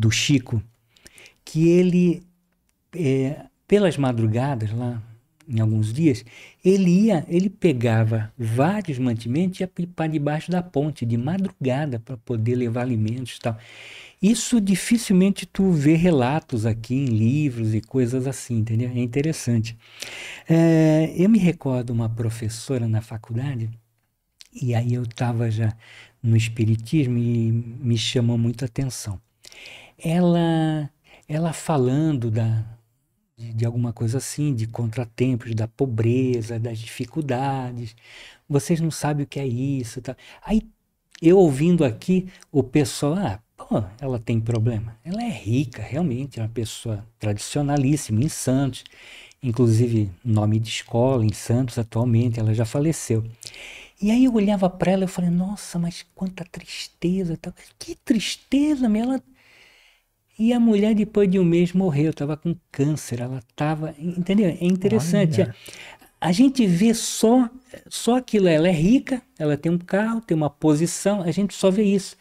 do Chico, que ele, é, pelas madrugadas lá, em alguns dias, ele ia, ele pegava vários mantimentos e ia para debaixo da ponte de madrugada para poder levar alimentos e tal. Isso dificilmente tu vê relatos aqui em livros e coisas assim, entendeu? É interessante. É, eu me recordo uma professora na faculdade, e aí eu estava já no Espiritismo e me chamou muita atenção ela, ela falando da, de, de, alguma coisa assim, de contratempos, da pobreza, das dificuldades. Vocês não sabem o que é isso. Tá? Aí eu ouvindo aqui, o pessoal, ah, pô, ela tem problema. Ela é rica, realmente, é uma pessoa tradicionalíssima em Santos, inclusive nome de escola em Santos atualmente, ela já faleceu. E aí eu olhava para ela e falei, nossa, mas quanta tristeza. Que tristeza, minha, ela e a mulher, depois de um mês, morreu, estava com câncer, ela estava. Entendeu? É interessante. Olha. A gente vê só, só aquilo. Ela é rica, ela tem um carro, tem uma posição, a gente só vê isso.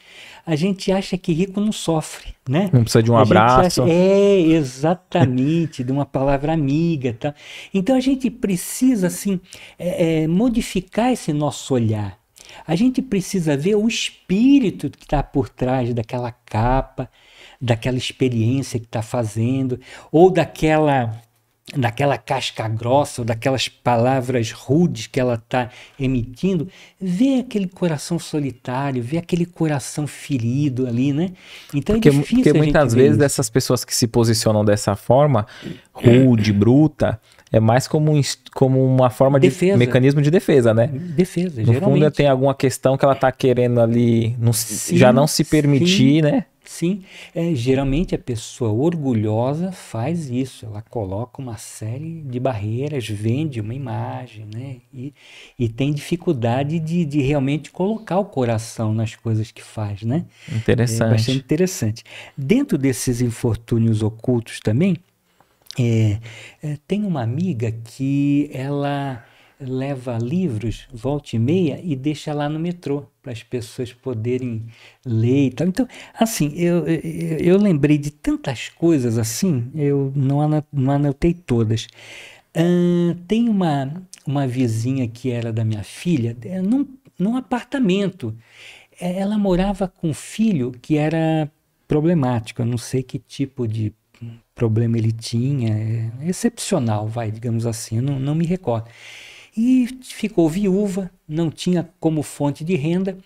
A gente acha que rico não sofre, né? Não precisa de um a abraço. Acha, é, exatamente, de uma palavra amiga. Tá? Então a gente precisa, assim, é, é, modificar esse nosso olhar. A gente precisa ver o espírito que está por trás daquela capa, daquela experiência que está fazendo, ou daquela daquela casca grossa, ou daquelas palavras rudes que ela está emitindo, vê aquele coração solitário, vê aquele coração ferido ali, né? Então é porque, é difícil Porque muitas vezes isso. dessas pessoas que se posicionam dessa forma, é. rude, bruta, é mais como, um, como uma forma defesa. de mecanismo de defesa, né? Defesa, no geralmente. No fundo, tem alguma questão que ela está querendo ali não, sim, já não se permitir, sim, né? Sim, é, geralmente a pessoa orgulhosa faz isso, ela coloca uma série de barreiras, vende uma imagem, né? E, e tem dificuldade de, de realmente colocar o coração nas coisas que faz, né? Interessante. É bastante interessante. Dentro desses infortúnios ocultos também, é, é, tem uma amiga que ela leva livros volta e meia e deixa lá no metrô para as pessoas poderem ler e tal. Então, assim, eu, eu, eu lembrei de tantas coisas assim, eu não, não anotei todas. tem uma, uma vizinha que era da minha filha, eh, num, num apartamento. Eh, ela morava com um filho que era problemático, eu não sei que tipo de problema ele tinha, é excepcional, vai, digamos assim, eu não, não me recordo. E ficou viúva, não tinha como fonte de renda,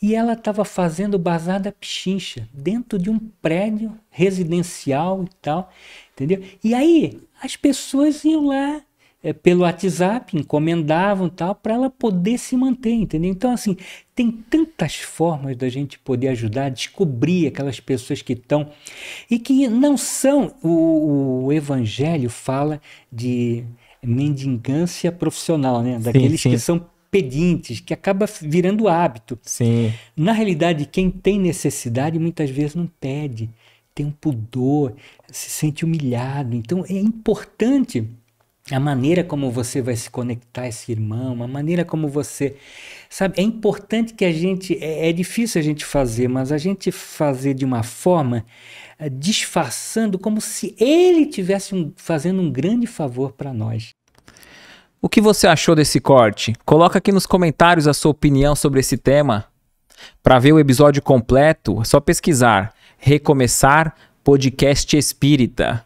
e ela estava fazendo bazar da pichincha dentro de um prédio residencial e tal, entendeu? E aí as pessoas iam lá é, pelo WhatsApp, encomendavam tal, para ela poder se manter, entendeu? Então, assim, tem tantas formas da gente poder ajudar, descobrir aquelas pessoas que estão e que não são. O, o Evangelho fala de mendigância profissional, né? Daqueles sim, sim. que são pedintes, que acaba virando hábito. Sim. Na realidade, quem tem necessidade muitas vezes não pede, tem um pudor, se sente humilhado. Então, é importante a maneira como você vai se conectar a esse irmão, a maneira como você. Sabe, é importante que a gente. É, é difícil a gente fazer, mas a gente fazer de uma forma é, disfarçando como se ele tivesse um, fazendo um grande favor para nós. O que você achou desse corte? Coloca aqui nos comentários a sua opinião sobre esse tema. Para ver o episódio completo, é só pesquisar Recomeçar Podcast Espírita.